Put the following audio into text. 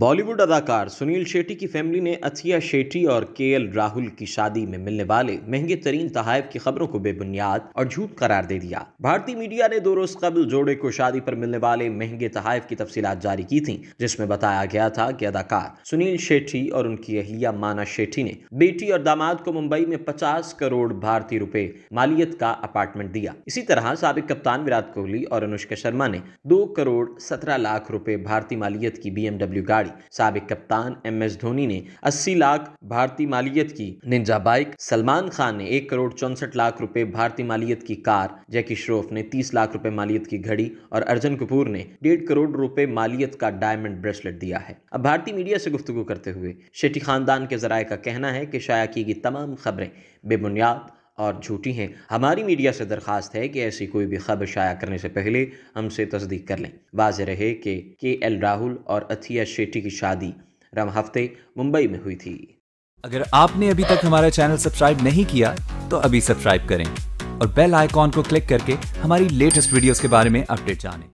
बॉलीवुड अदाकार सुनील शेट्टी की फैमिली ने अथिया शेट्टी और के एल राहुल की शादी में मिलने वाले महंगे तरीन तहाइफ की खबरों को बेबुनियाद और झूठ करार दे दिया भारतीय मीडिया ने दो रोज कबल जोड़े को शादी पर मिलने वाले महंगे तहाइफ की तफसीलात जारी की थी जिसमें बताया गया था कि अदाकार सुनील शेट्टी और उनकी अहलिया माना शेट्टी ने बेटी और दामाद को मुंबई में पचास करोड़ भारतीय रुपए मालियत का अपार्टमेंट दिया इसी तरह सबक कप्तान विराट कोहली और अनुष्का शर्मा ने दो करोड़ सत्रह लाख रुपए भारतीय मालियत की बी एमडब्ल्यू गाड़ी सबक कप्तान एम एस धोनी ने 80 लाख भारतीय मालियत की निंजा बाइक सलमान खान ने एक करोड़ चौंसठ लाख रुपए भारतीय मालियत की कार जैकी श्रोफ ने 30 लाख रुपए मालियत की घड़ी और अर्जन कपूर ने डेढ़ करोड़ रुपए मालियत का डायमंड ब्रेसलेट दिया है अब भारतीय मीडिया से गुफ्तु करते हुए शेटी खानदान के जराये का कहना है कि शाया की गई तमाम खबरें बेबुनियाद और झूठी हैं हमारी मीडिया से दरख्वास्त है कि ऐसी कोई भी खबर शाया करने से पहले हमसे तस्दीक कर लें वाज रहे कि के एल राहुल और अथिया शेट्टी की शादी रम हफ्ते मुंबई में हुई थी अगर आपने अभी तक हमारा चैनल सब्सक्राइब नहीं किया तो अभी सब्सक्राइब करें और बेल आइकॉन को क्लिक करके हमारी लेटेस्ट वीडियोस के बारे में अपडेट जानें